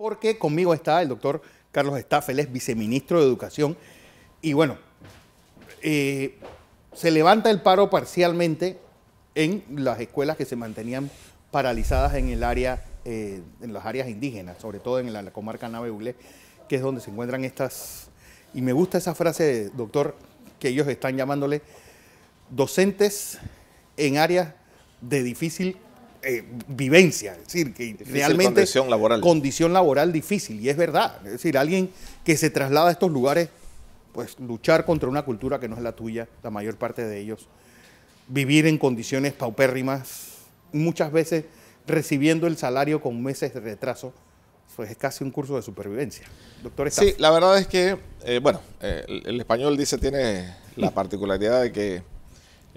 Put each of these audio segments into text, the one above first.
Porque conmigo está el doctor Carlos Staffel, viceministro de Educación. Y bueno, eh, se levanta el paro parcialmente en las escuelas que se mantenían paralizadas en el área, eh, en las áreas indígenas, sobre todo en la, comarca Naveulé, que es donde se encuentran estas. Y me gusta esa frase, doctor, que ellos están llamándole docentes en áreas de difícil eh, vivencia, es decir, que realmente condición laboral. condición laboral difícil, y es verdad, es decir, alguien que se traslada a estos lugares, pues luchar contra una cultura que no es la tuya, la mayor parte de ellos, vivir en condiciones paupérrimas, muchas veces recibiendo el salario con meses de retraso, pues es casi un curso de supervivencia. Doctor Sí, la verdad es que, eh, bueno, eh, el, el español dice, tiene la particularidad de que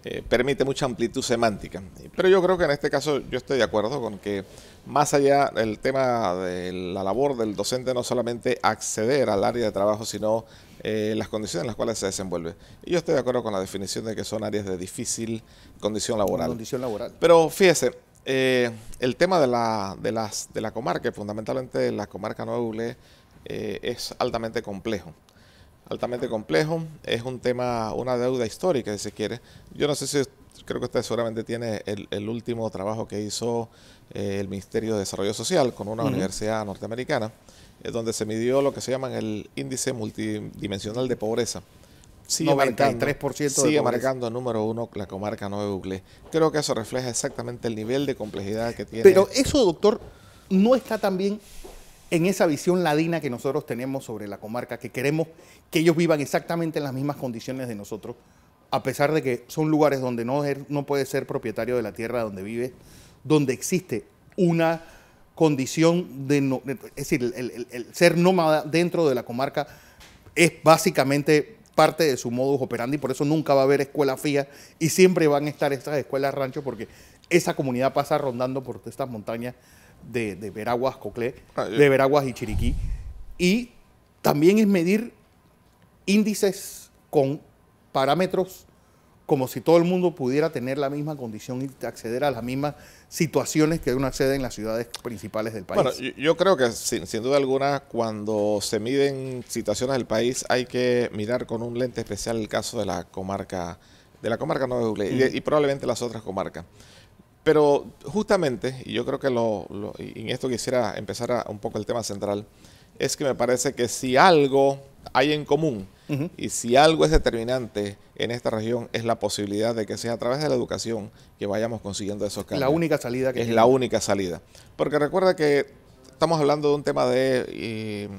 eh, permite mucha amplitud semántica. Pero yo creo que en este caso yo estoy de acuerdo con que más allá del tema de la labor del docente, no solamente acceder al área de trabajo, sino eh, las condiciones en las cuales se desenvuelve. Y yo estoy de acuerdo con la definición de que son áreas de difícil condición laboral. Condición laboral. Pero fíjese, eh, el tema de la, de, las, de la comarca, fundamentalmente la comarca Nueva es altamente complejo altamente complejo, es un tema, una deuda histórica, si se quiere. Yo no sé si creo que usted seguramente tiene el, último trabajo que hizo eh, el Ministerio de Desarrollo Social con una universidad norteamericana, eh, donde se midió lo que se llama el índice multidimensional de pobreza. Sigue 93% marcando, de sigue marcando número uno la comarca Nueva Creo que eso refleja exactamente el nivel de complejidad que tiene. Pero eso, doctor, no está también en esa visión ladina que nosotros tenemos sobre la comarca, que queremos que ellos vivan exactamente en las mismas condiciones de nosotros, a pesar de que son lugares donde no, er, no ser propietario de la tierra donde vive, donde existe una condición de, no, es decir, el, ser nómada dentro de la comarca es básicamente parte de su modus operandi, por eso nunca va a haber escuela fría y siempre van a estar estas escuelas rancho porque esa comunidad pasa rondando por estas montañas de, Veraguas, ah, de y Chiriquí. Y también es medir índices con parámetros como si todo el mundo pudiera tener la misma condición y acceder a las mismas situaciones que uno accede en las ciudades principales del país. Bueno, yo, creo que sin, duda alguna cuando se miden situaciones del país hay que mirar con un lente especial el caso de la comarca, de la comarca Nueva mm. y, probablemente las otras comarcas. Pero justamente, y yo creo que lo, en esto quisiera empezar a, un poco el tema central, es que me parece que si algo hay en común y si algo es determinante en esta región es la posibilidad de que sea a través de la educación que vayamos consiguiendo esos cambios. La única salida que es la única salida. Porque recuerda que estamos hablando de un tema de eh,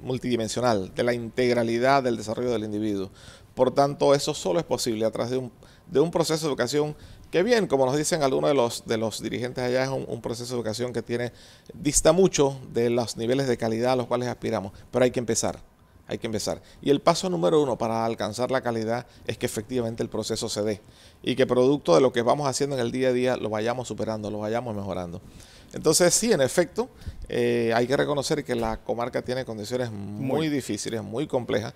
multidimensional, de la integralidad del desarrollo del individuo. Por tanto, eso solo es posible a través de un, de un proceso de educación que bien, como nos dicen algunos de los, de los dirigentes allá, es un, proceso de educación que tiene, dista mucho de los niveles de calidad a los cuales aspiramos, pero hay que empezar, hay que empezar. Y el paso número uno para alcanzar la calidad es que efectivamente el proceso se dé y que producto de lo que vamos haciendo en el día a día lo vayamos superando, lo vayamos mejorando. Entonces sí, en efecto, eh, hay que reconocer que la comarca tiene condiciones muy difíciles, muy complejas,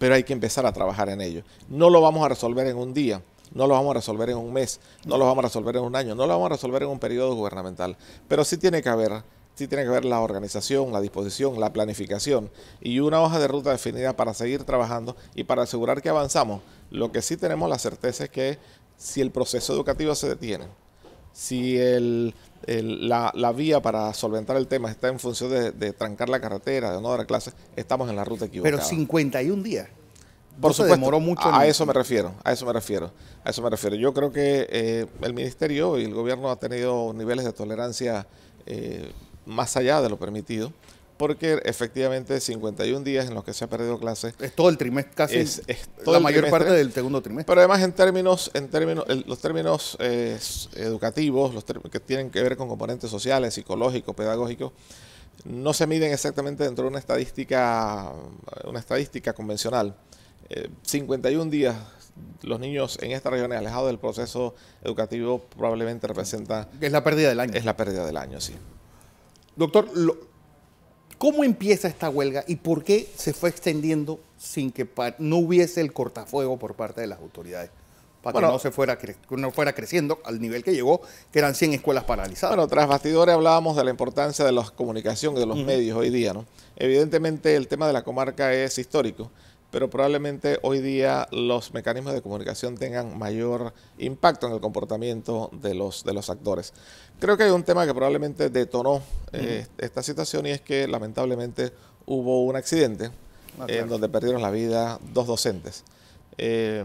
pero hay que empezar a trabajar en ello. No lo vamos a resolver en un día no lo vamos a resolver en un mes, no lo vamos a resolver en un año, no lo vamos a resolver en un periodo gubernamental. Pero sí tiene que haber, sí tiene que haber la organización, la disposición, la planificación y una hoja de ruta definida para seguir trabajando y para asegurar que avanzamos. Lo que sí tenemos la certeza es que si el proceso educativo se detiene, si el, la, la, vía para solventar el tema está en función de, de trancar la carretera, de no dar clases, estamos en la ruta equivocada. Pero 51 días. Por supuesto, A, eso me refiero, a eso me refiero, a eso me refiero. Yo creo que eh, el ministerio y el gobierno ha tenido niveles de tolerancia eh, más allá de lo permitido, porque efectivamente 51 días en los que se ha perdido clases. Es todo el trimestre, casi es, la mayor parte del segundo trimestre. Pero además en términos, en términos, los términos eh, educativos, los que tienen que ver con componentes sociales, psicológicos, pedagógicos, no se miden exactamente dentro de una estadística, una estadística convencional. 51 eh, días los niños en estas regiones alejados del proceso educativo probablemente representa... Es la pérdida del año. Es la pérdida del año, sí. Doctor, ¿cómo empieza esta huelga y por qué se fue extendiendo sin que no hubiese el cortafuego por parte de las autoridades? Para que no, se fuera, no fuera creciendo al nivel que llegó, que eran 100 escuelas paralizadas. Bueno, tras bastidores hablábamos de la importancia de la comunicación y de los medios hoy día. ¿no? Evidentemente el tema de la comarca es histórico pero probablemente hoy día los mecanismos de comunicación tengan mayor impacto en el comportamiento de los, de los actores. Creo que hay un tema que probablemente detonó eh, esta situación y es que lamentablemente hubo un accidente ah, en donde perdieron la vida dos docentes. Eh,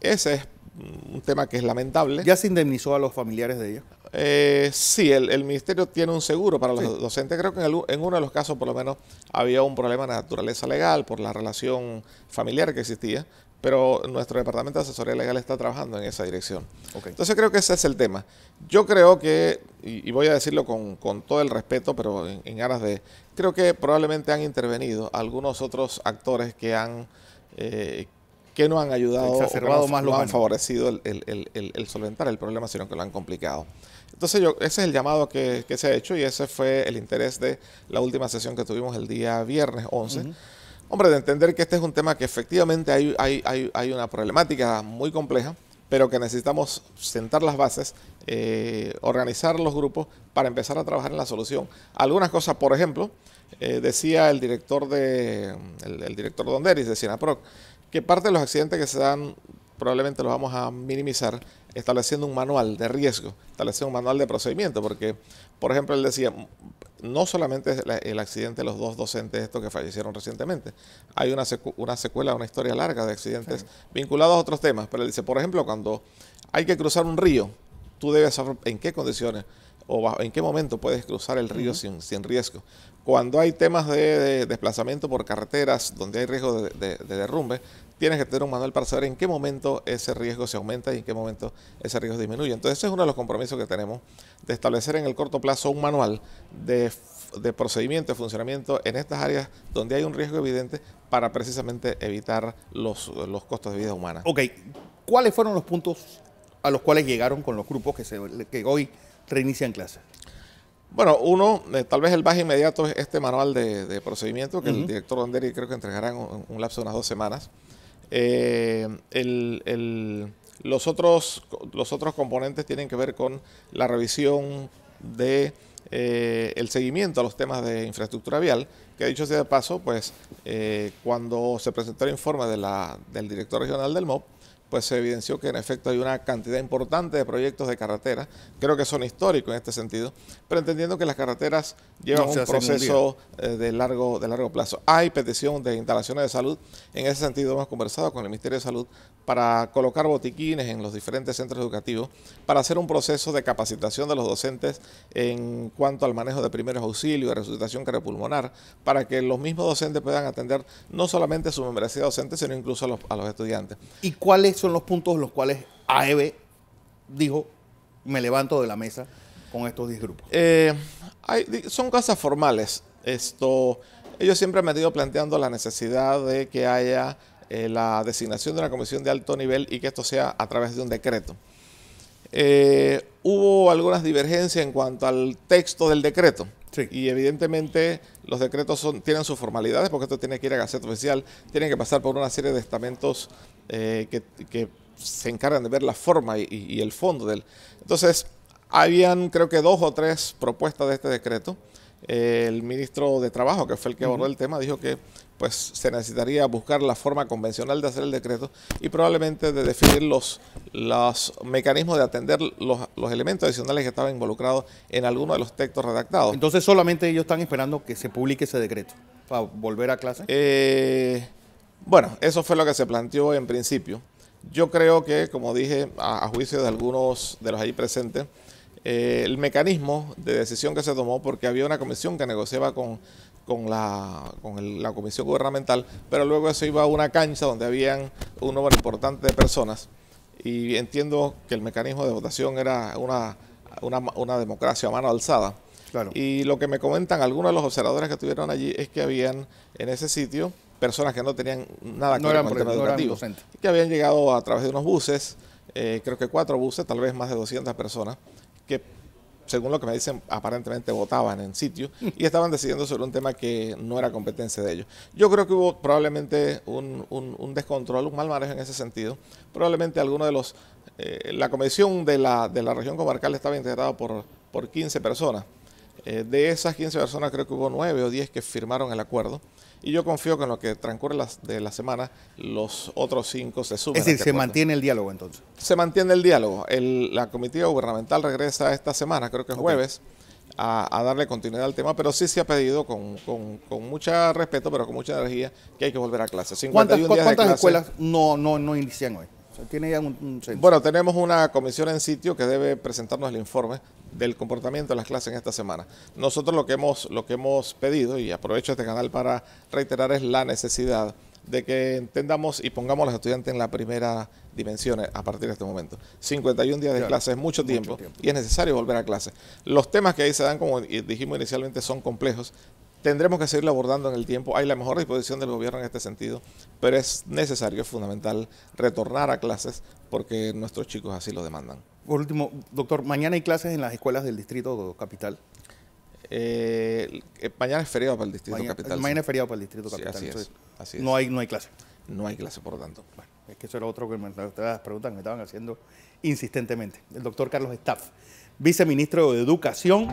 ese es un tema que es lamentable. ¿Ya se indemnizó a los familiares de ellos? Eh, sí, el, ministerio tiene un seguro para los docentes. Creo que en, uno de los casos, por lo menos, había un problema de naturaleza legal por la relación familiar que existía, pero nuestro departamento de asesoría legal está trabajando en esa dirección. Entonces creo que ese es el tema. Yo creo que, y, voy a decirlo con, todo el respeto, pero en, aras de, creo que probablemente han intervenido algunos otros actores que han... Eh, que no han ayudado, o no, han favorecido el, solventar el problema, sino que lo han complicado. Entonces yo, ese es el llamado que, se ha hecho y ese fue el interés de la última sesión que tuvimos el día viernes 11. Hombre, de entender que este es un tema que efectivamente hay, hay, una problemática muy compleja, pero que necesitamos sentar las bases, eh, organizar los grupos para empezar a trabajar en la solución. Algunas cosas, por ejemplo, eh, decía el director de el, el director Donderis de Cienaproc, que parte de los accidentes que se dan probablemente los vamos a minimizar estableciendo un manual de riesgo, estableciendo un manual de procedimiento, porque, por ejemplo, él decía, no solamente el accidente de los dos docentes estos que fallecieron recientemente, hay una, una secuela, una historia larga de accidentes vinculados a otros temas, pero él dice, por ejemplo, cuando hay que cruzar un río, tú debes saber en qué condiciones o en qué momento puedes cruzar el río sin, riesgo. Cuando hay temas de, desplazamiento por carreteras donde hay riesgo de, derrumbe, tienes que tener un manual para saber en qué momento ese riesgo se aumenta y en qué momento ese riesgo disminuye. Entonces, ese es uno de los compromisos que tenemos, de establecer en el corto plazo un manual de procedimiento, de funcionamiento en estas áreas donde hay un riesgo evidente para precisamente evitar los, costos de vida humana. Ok, ¿cuáles fueron los puntos a los cuales llegaron con los grupos que hoy reinician clases? Bueno, uno, eh, tal vez el más inmediato es este manual de, procedimiento que el director Anderi creo que entregará en un, lapso de unas dos semanas. Eh, los, otros, los otros componentes tienen que ver con la revisión de eh, el seguimiento a los temas de infraestructura vial, que dicho sea de paso, pues cuando se presentó el informe del director regional del MOP, pues se evidenció que en efecto hay una cantidad importante de proyectos de carretera creo que son históricos en este sentido, pero entendiendo que las carreteras llevan un proceso eh, de, largo, de largo plazo. Hay petición de instalaciones de salud, en ese sentido hemos conversado con el Ministerio de Salud para colocar botiquines en los diferentes centros educativos, para hacer un proceso de capacitación de los docentes en cuanto al manejo de primeros auxilios, de resucitación cardiopulmonar, para que los mismos docentes puedan atender no solamente a su membresía docente, sino incluso a los, a los estudiantes. ¿Y cuál es son los puntos los cuales AEB dijo, me levanto de la mesa con estos 10 grupos? Eh, son cosas formales. Esto, ellos siempre han ido planteando la necesidad de que haya eh, la designación de una comisión de alto nivel y que esto sea a través de un decreto. Eh, hubo algunas divergencias en cuanto al texto del decreto. Y evidentemente los decretos son, tienen sus formalidades porque esto tiene que ir a Gaceta Oficial, tienen que pasar por una serie de estamentos eh, que, se encargan de ver la forma y, el fondo del. Entonces, habían creo que dos o tres propuestas de este decreto. el ministro de Trabajo, que fue el que abordó el tema, dijo que pues se necesitaría buscar la forma convencional de hacer el decreto y probablemente de definir los, los mecanismos de atender los, elementos adicionales que estaban involucrados en alguno de los textos redactados. Entonces solamente ellos están esperando que se publique ese decreto para volver a clase. Eh, bueno, eso fue lo que se planteó en principio. Yo creo que, como dije, a, juicio de algunos de los ahí presentes, eh, el mecanismo de decisión que se tomó, porque había una comisión que negociaba con con la, con la comisión gubernamental, pero luego eso iba a una cancha donde habían un número importante de personas y entiendo que el mecanismo de votación era una, democracia a mano alzada. Claro. Y lo que me comentan algunos de los observadores que estuvieron allí es que habían en ese sitio personas que no tenían nada que ver con el tema educativo, que habían llegado a través de unos buses, eh, creo que cuatro buses, tal vez más de 200 personas, que según lo que me dicen, aparentemente votaban en sitio mm. y estaban decidiendo sobre un tema que no era competencia de ellos. Yo creo que hubo probablemente un, descontrol, un mal manejo en ese sentido. Probablemente alguno de los... Eh, la comisión de la, de la región comarcal estaba integrada por, por 15 personas. Eh, de esas 15 personas creo que hubo 9 o 10 que firmaron el acuerdo y yo confío que en lo que transcurre las, de la semana, los otros cinco se sumen. Es decir, este se mantiene el diálogo entonces. Se mantiene el diálogo. la comitiva gubernamental regresa esta semana, creo que es jueves. A, darle continuidad al tema, pero sí se ha pedido con, mucho respeto, pero con mucha energía, que hay que volver a clase. ¿Cuántas, escuelas no, no, no inician hoy? bueno, tenemos una comisión en sitio que debe presentarnos el informe del comportamiento de las clases en esta semana. Nosotros lo que hemos, lo que hemos pedido, y aprovecho este canal para reiterar, es la necesidad de que entendamos y pongamos a los estudiantes en la primera dimensión a partir de este momento. 51 días de clases, clase es mucho, tiempo, tiempo, y es necesario volver a clase. Los temas que ahí se dan, como dijimos inicialmente, son complejos, Tendremos que seguirlo abordando en el tiempo. Hay la mejor disposición del gobierno en este sentido, pero es necesario, es fundamental retornar a clases porque nuestros chicos así lo demandan. Por último, doctor, mañana hay clases en las escuelas del distrito capital. Eh, mañana es feriado para el distrito capital. Mañana es feriado para el distrito capital. así es, no hay no hay clase. No hay clase, por lo tanto. Bueno, es que eso era otro que las preguntas que me estaban haciendo insistentemente. El doctor Carlos Staff, viceministro de Educación.